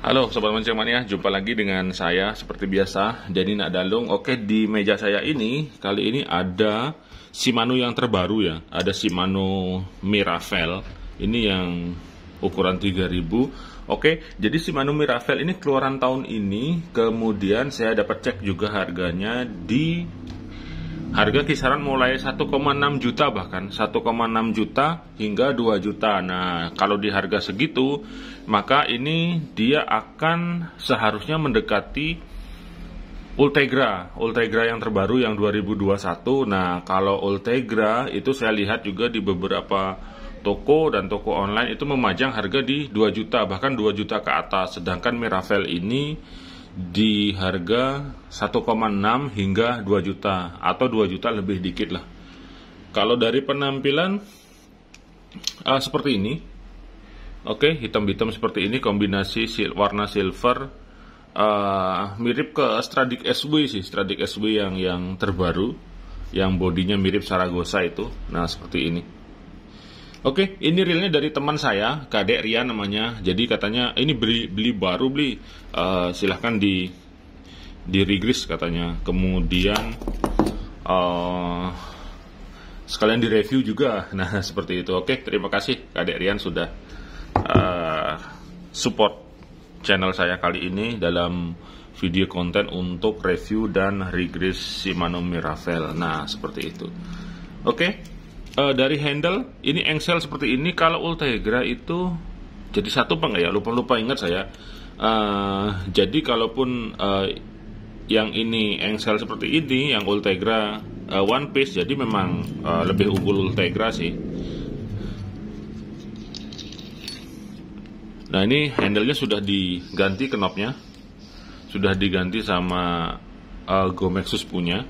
Halo Sobat Mancing Mania, jumpa lagi dengan saya seperti biasa, Janina Dalung. Oke, di meja saya ini, kali ini ada Shimano yang terbaru ya. Ada Shimano Mirafel ini yang ukuran 3000. Oke, jadi Shimano Mirafel ini keluaran tahun ini, kemudian saya dapat cek juga harganya di Harga kisaran mulai 1,6 juta bahkan 1,6 juta hingga 2 juta. Nah, kalau di harga segitu, maka ini dia akan seharusnya mendekati Ultegra, Ultegra yang terbaru yang 2021. Nah, kalau Ultegra itu saya lihat juga di beberapa toko dan toko online itu memajang harga di 2 juta, bahkan 2 juta ke atas. Sedangkan Miravel ini di harga 1,6 hingga 2 juta atau 2 juta lebih dikit lah. Kalau dari penampilan uh, seperti ini, oke okay, hitam-hitam seperti ini kombinasi sil warna silver uh, mirip ke Stradic SW sih, Stradic SW yang yang terbaru, yang bodinya mirip Saragosa itu. Nah seperti ini. Oke, ini realnya dari teman saya, Kadek Ria namanya. Jadi katanya ini beli beli baru beli uh, silahkan di di regris katanya. Kemudian uh, sekalian di review juga. Nah, seperti itu. Oke, terima kasih Kadek Rian sudah uh, support channel saya kali ini dalam video konten untuk review dan regres Shimano Mirafel. Nah, seperti itu. Oke. Okay? uh, dari handle ini engsel seperti ini kalau Ultegra itu jadi satu apa enggak ya lupa lupa ingat saya uh, jadi kalaupun uh, yang ini engsel seperti ini yang Ultegra uh, one piece jadi memang uh, lebih unggul Ultegra sih nah ini handlenya sudah diganti kenopnya sudah diganti sama uh, Gomexus punya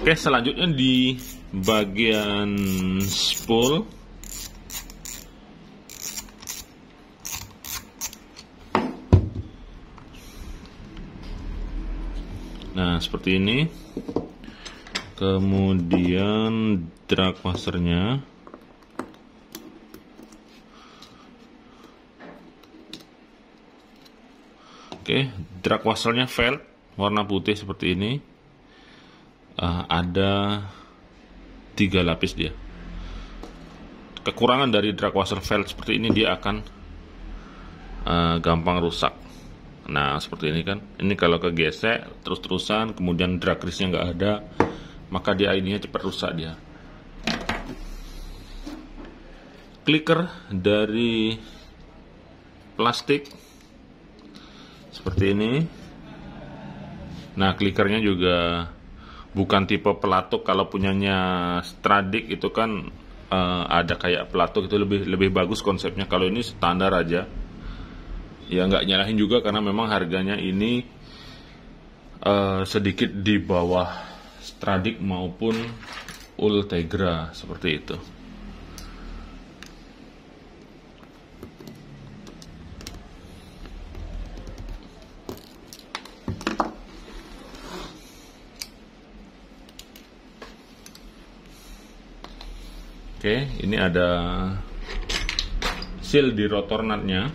Oke, selanjutnya di bagian spool Nah, seperti ini. Kemudian drag washernya. Oke, drag washernya felt warna putih seperti ini uh, ada tiga lapis dia kekurangan dari drag washer felt seperti ini dia akan uh, gampang rusak nah seperti ini kan ini kalau kegesek terus-terusan kemudian drag race-nya nggak ada maka dia ininya cepat rusak dia clicker dari plastik seperti ini nah clickernya juga bukan tipe pelatuk kalau punyanya stradik itu kan uh, ada kayak pelatuk itu lebih lebih bagus konsepnya kalau ini standar aja ya nggak nyalahin juga karena memang harganya ini uh, sedikit di bawah stradik maupun ultegra seperti itu Oke, ini ada seal di rotor nutnya.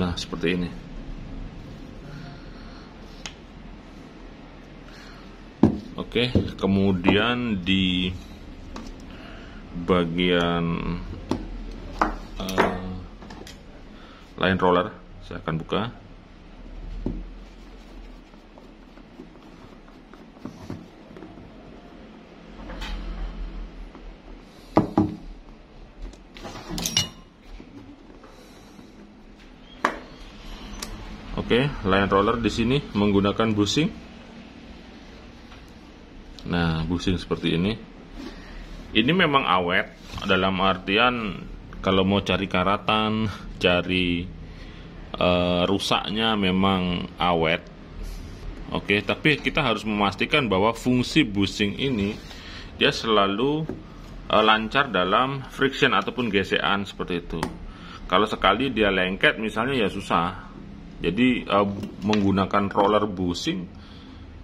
Nah, seperti ini. Oke, kemudian di bagian uh, line roller saya akan buka Oke, line roller di sini menggunakan bushing. Nah, bushing seperti ini. Ini memang awet dalam artian kalau mau cari karatan, cari uh, rusaknya memang awet. Oke, tapi kita harus memastikan bahwa fungsi bushing ini dia selalu uh, lancar dalam friction ataupun gesekan seperti itu. Kalau sekali dia lengket misalnya ya susah jadi uh, menggunakan roller bushing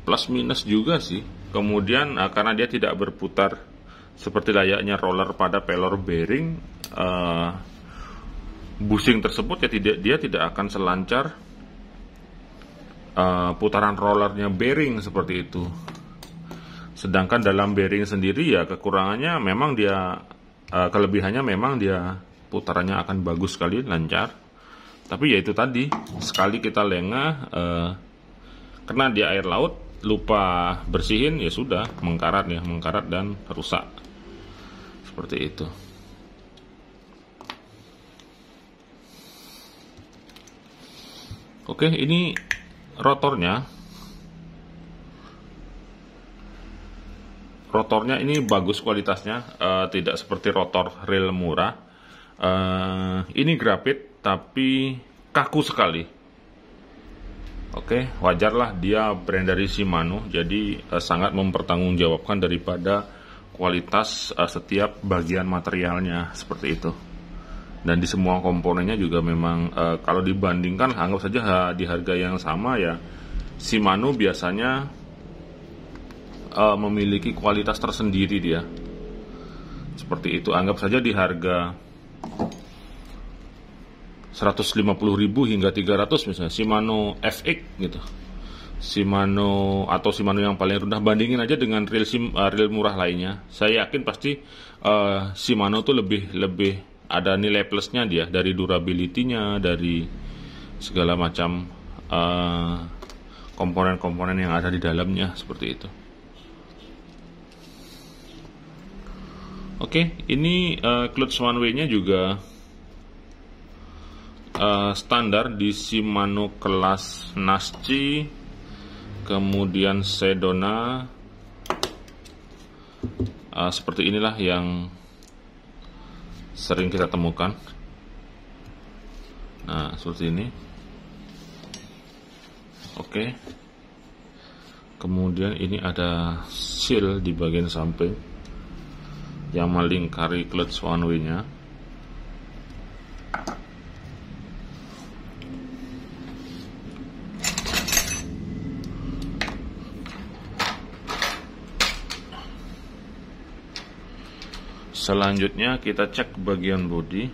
plus minus juga sih. Kemudian uh, karena dia tidak berputar seperti layaknya roller pada pelor bearing, uh, eh, bushing tersebut ya tidak dia tidak akan selancar uh, putaran rollernya bearing seperti itu. Sedangkan dalam bearing sendiri ya kekurangannya memang dia uh, kelebihannya memang dia putarannya akan bagus sekali lancar tapi ya itu tadi sekali kita lengah eh, kena di air laut lupa bersihin ya sudah mengkarat ya mengkarat dan rusak seperti itu oke ini rotornya rotornya ini bagus kualitasnya eh, tidak seperti rotor real murah eh, ini grafit tapi kaku sekali. Oke, wajarlah dia brand dari Shimano, jadi uh, sangat mempertanggungjawabkan daripada kualitas uh, setiap bagian materialnya seperti itu. Dan di semua komponennya juga memang uh, kalau dibandingkan anggap saja ha, di harga yang sama ya Shimano biasanya uh, memiliki kualitas tersendiri dia. Seperti itu anggap saja di harga 150 ribu hingga 300 misalnya Shimano FX gitu Shimano atau Shimano yang paling rendah bandingin aja dengan reel sim uh, eh, reel murah lainnya saya yakin pasti uh, Shimano tuh lebih lebih ada nilai plusnya dia dari durability-nya dari segala macam komponen eh, komponen-komponen yang ada di dalamnya seperti itu Oke, okay, ini uh, clutch one way-nya juga Eh, standar di Shimano kelas Nasci kemudian Sedona uh, seperti inilah yang sering kita temukan nah seperti ini oke kemudian ini ada seal di bagian samping yang melingkari clutch one way nya Selanjutnya kita cek bagian body.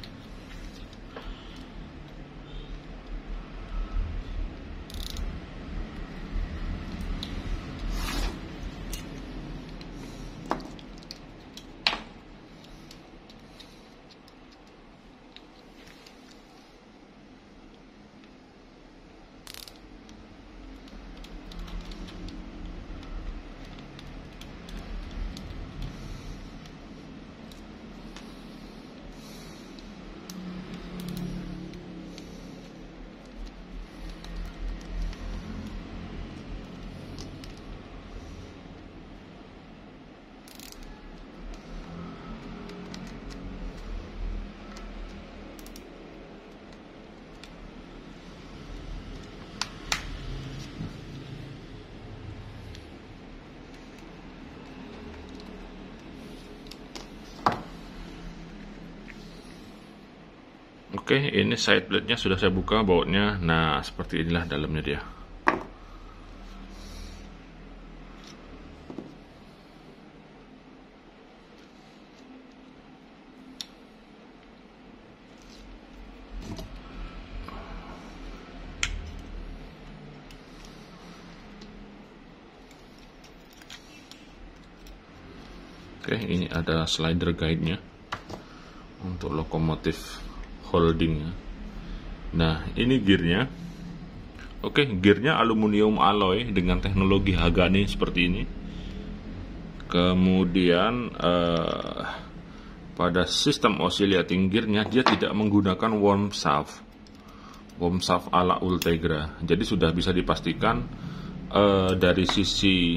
Oke, ini side plate-nya sudah saya buka bautnya. Nah, seperti inilah dalamnya dia. Oke, ini ada slider guide-nya untuk lokomotif holding ya. nah ini gearnya oke gearnya aluminium alloy dengan teknologi Hagani seperti ini kemudian uh, pada sistem oscillating gearnya dia tidak menggunakan Warm shaft Warm shaft ala Ultegra jadi sudah bisa dipastikan uh, dari sisi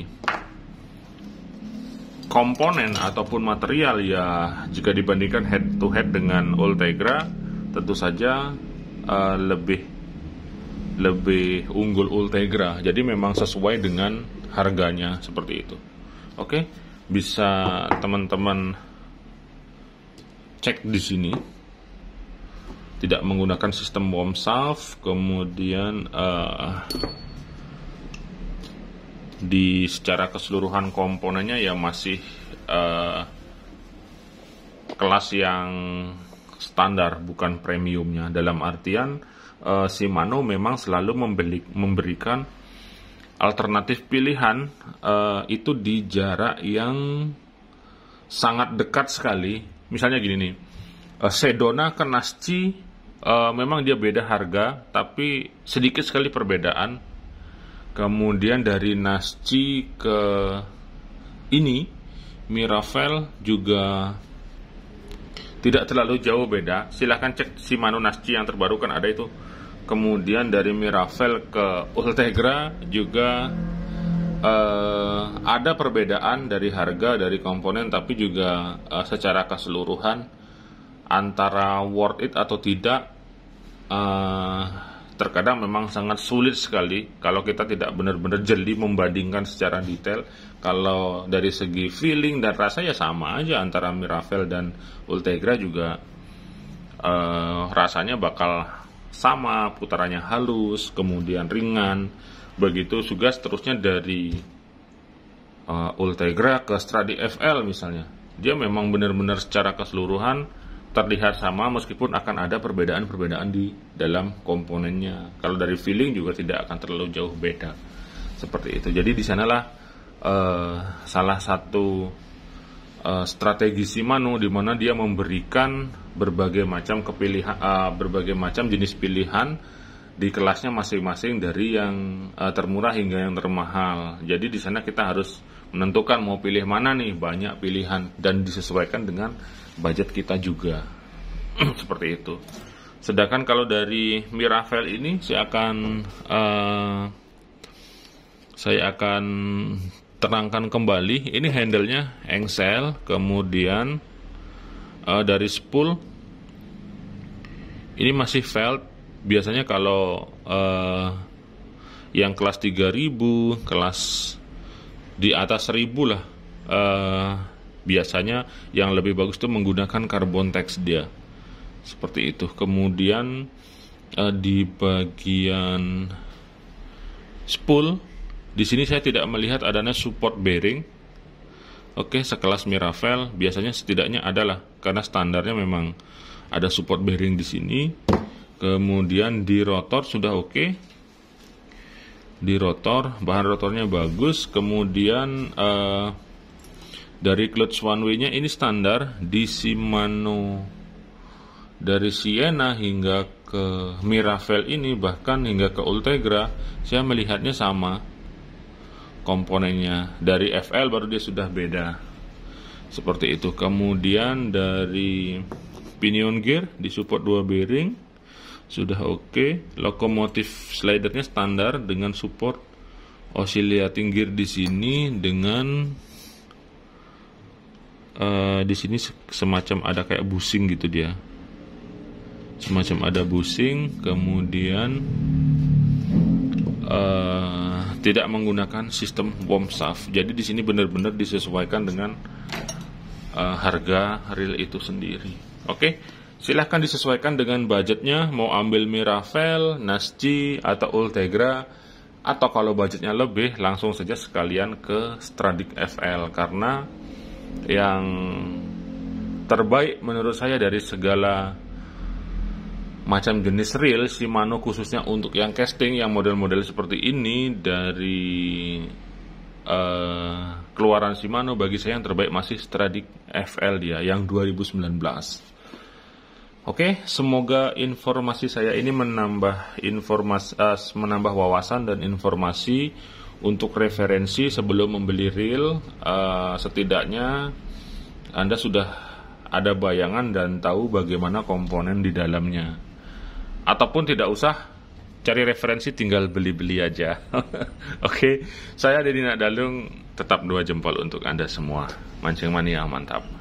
komponen ataupun material ya jika dibandingkan head to head dengan Ultegra tentu saja uh, lebih lebih unggul Ultegra. Jadi memang sesuai dengan harganya seperti itu. Oke, bisa teman-teman cek di sini. Tidak menggunakan sistem warm self, kemudian uh, di secara keseluruhan komponennya ya masih uh, kelas yang standar bukan premiumnya dalam artian uh, eh, Shimano memang selalu membeli, memberikan alternatif pilihan uh, itu di jarak yang sangat dekat sekali misalnya gini nih uh, Sedona ke Nasci uh, memang dia beda harga tapi sedikit sekali perbedaan kemudian dari Nasci ke ini Mirafel juga tidak terlalu jauh beda. Silahkan cek si Manu Nasci yang terbaru kan ada itu. Kemudian dari Mirafel ke Ultegra juga uh, ada perbedaan dari harga dari komponen tapi juga uh, secara keseluruhan antara worth it atau tidak uh, terkadang memang sangat sulit sekali kalau kita tidak benar-benar jeli membandingkan secara detail kalau dari segi feeling dan rasa ya sama aja antara Mirafel dan Ultegra juga uh, rasanya bakal sama putarannya halus kemudian ringan begitu juga seterusnya dari uh, Ultegra ke Stradi FL misalnya dia memang benar-benar secara keseluruhan terlihat sama meskipun akan ada perbedaan-perbedaan di dalam komponennya. Kalau dari feeling juga tidak akan terlalu jauh beda. Seperti itu. Jadi di sanalah uh, salah satu uh, strategi Shimano di mana dia memberikan berbagai macam kepilihan uh, berbagai macam jenis pilihan di kelasnya masing-masing dari yang uh, termurah hingga yang termahal. Jadi di sana kita harus menentukan mau pilih mana nih banyak pilihan dan disesuaikan dengan budget kita juga seperti itu sedangkan kalau dari Mirafel ini saya akan uh, saya akan terangkan kembali ini handlenya engsel kemudian uh, dari spool ini masih felt biasanya kalau uh, yang kelas 3000 kelas di atas 1000 lah uh, biasanya yang lebih bagus itu menggunakan carbon tax dia seperti itu kemudian uh, di bagian spool di sini saya tidak melihat adanya support bearing oke sekelas Mirafel biasanya setidaknya adalah karena standarnya memang ada support bearing di sini kemudian di rotor sudah oke okay di rotor bahan rotornya bagus kemudian uh, dari clutch one way nya ini standar di Shimano dari Siena hingga ke Mirafel ini bahkan hingga ke Ultegra saya melihatnya sama komponennya dari FL baru dia sudah beda seperti itu kemudian dari pinion gear di support dua bearing sudah oke okay. lokomotif slidernya standar dengan support osiliating gear di sini dengan uh, di sini semacam ada kayak busing gitu dia semacam ada busing kemudian uh, tidak menggunakan sistem warm shaft jadi di sini benar-benar disesuaikan dengan uh, harga real itu sendiri oke okay? silahkan disesuaikan dengan budgetnya mau ambil Mirafel, Nasci, atau Ultegra atau kalau budgetnya lebih langsung saja sekalian ke Stradic FL karena yang terbaik menurut saya dari segala macam jenis reel Shimano khususnya untuk yang casting yang model-model seperti ini dari uh, keluaran Shimano bagi saya yang terbaik masih Stradic FL dia yang 2019 Oke, okay, semoga informasi saya ini menambah informasi uh, eh, menambah wawasan dan informasi untuk referensi sebelum membeli reel. uh, setidaknya Anda sudah ada bayangan dan tahu bagaimana komponen di dalamnya. Ataupun tidak usah cari referensi tinggal beli-beli aja. Oke, okay. saya Dedina Dalung tetap dua jempol untuk Anda semua. Mancing mania mantap.